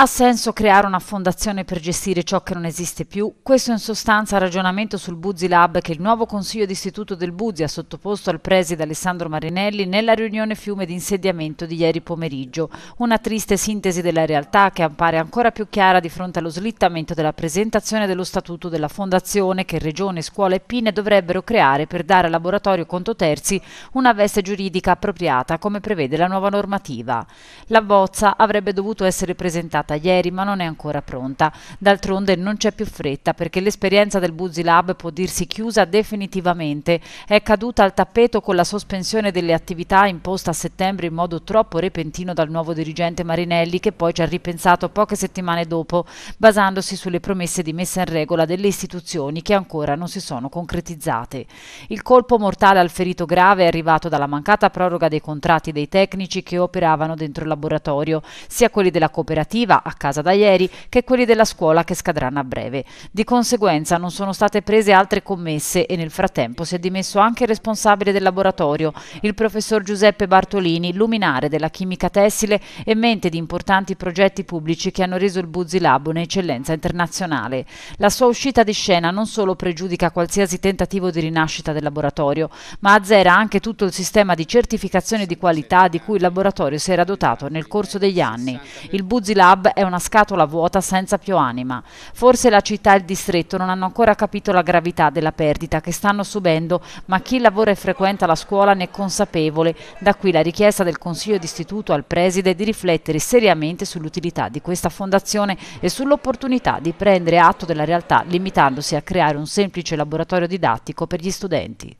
Ha senso creare una fondazione per gestire ciò che non esiste più? Questo in sostanza il ragionamento sul Buzzi Lab che il nuovo Consiglio d'Istituto del Buzzi ha sottoposto al preside Alessandro Marinelli nella riunione fiume di insediamento di ieri pomeriggio. Una triste sintesi della realtà che appare ancora più chiara di fronte allo slittamento della presentazione dello statuto della fondazione che Regione, Scuola e Pine dovrebbero creare per dare al laboratorio conto terzi una veste giuridica appropriata come prevede la nuova normativa. La bozza avrebbe dovuto essere presentata ideata ieri ma non è ancora pronta. D'altronde non c'è più fretta perché l'esperienza del Buzzi Lab può dirsi chiusa definitivamente. È caduta al tappeto con la sospensione delle attività imposta a settembre in modo troppo repentino dal nuovo dirigente Marinelli che poi ci ha ripensato poche settimane dopo basandosi sulle promesse di messa in regola delle istituzioni che ancora non si sono concretizzate. Il colpo mortale al ferito grave è arrivato dalla mancata proroga dei contratti dei tecnici che operavano dentro il laboratorio, sia quelli della cooperativa a casa da ieri che quelli della scuola che scadranno a breve. Di conseguenza non sono state prese altre commesse e nel frattempo si è dimesso anche il responsabile del laboratorio, il professor Giuseppe Bartolini, luminare della chimica tessile e mente di importanti progetti pubblici che hanno reso il Buzzi Lab un'eccellenza internazionale. La sua uscita di scena non solo pregiudica qualsiasi tentativo di rinascita del laboratorio, ma azzera anche tutto il sistema di certificazione di qualità di cui il laboratorio si era dotato nel corso degli anni. Il Buzzi Lab è una scatola vuota senza più anima. Forse la città e il distretto non hanno ancora capito la gravità della perdita che stanno subendo, ma chi lavora e frequenta la scuola ne è consapevole. Da qui la richiesta del Consiglio d'Istituto al Preside di riflettere seriamente sull'utilità di questa fondazione e sull'opportunità di prendere atto della realtà limitandosi a creare un semplice laboratorio didattico per gli studenti.